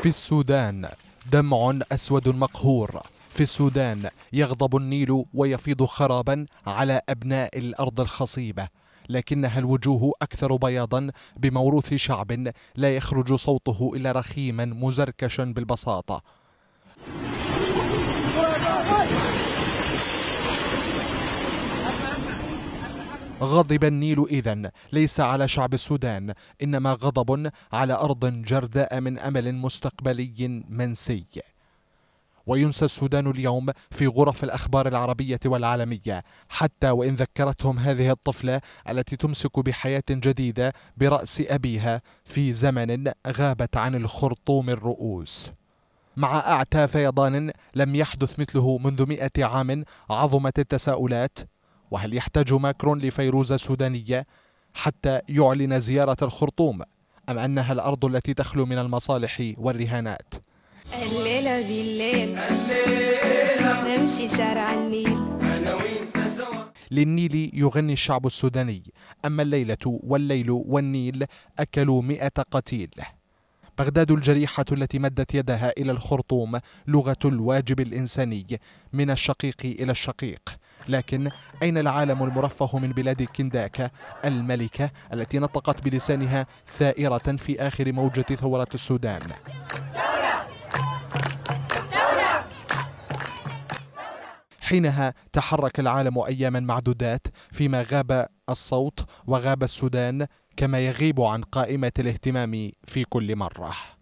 في السودان دمع أسود مقهور في السودان يغضب النيل ويفيض خرابا على أبناء الأرض الخصيبة لكنها الوجوه أكثر بياضا بموروث شعب لا يخرج صوته إلا رخيما مزركشا بالبساطة غضب النيل إذا ليس على شعب السودان إنما غضب على أرض جرداء من أمل مستقبلي منسي وينسى السودان اليوم في غرف الأخبار العربية والعالمية حتى وإن ذكرتهم هذه الطفلة التي تمسك بحياة جديدة برأس أبيها في زمن غابت عن الخرطوم الرؤوس مع أعتى فيضان لم يحدث مثله منذ مئة عام عظمت التساؤلات وهل يحتاج ماكرون لفيروزة سودانية حتى يعلن زيارة الخرطوم أم أنها الأرض التي تخلو من المصالح والرهانات الليلة بالليل الليلة نمشي شارع النيل أنا وانت سوا للنيل يغني الشعب السوداني أما الليلة والليل والنيل أكلوا مئة قتيل بغداد الجريحة التي مدت يدها إلى الخرطوم لغة الواجب الإنساني من الشقيق إلى الشقيق لكن أين العالم المرفه من بلاد كنداكا الملكة التي نطقت بلسانها ثائرة في آخر موجة ثورة السودان حينها تحرك العالم أياما معدودات فيما غاب الصوت وغاب السودان كما يغيب عن قائمة الاهتمام في كل مرة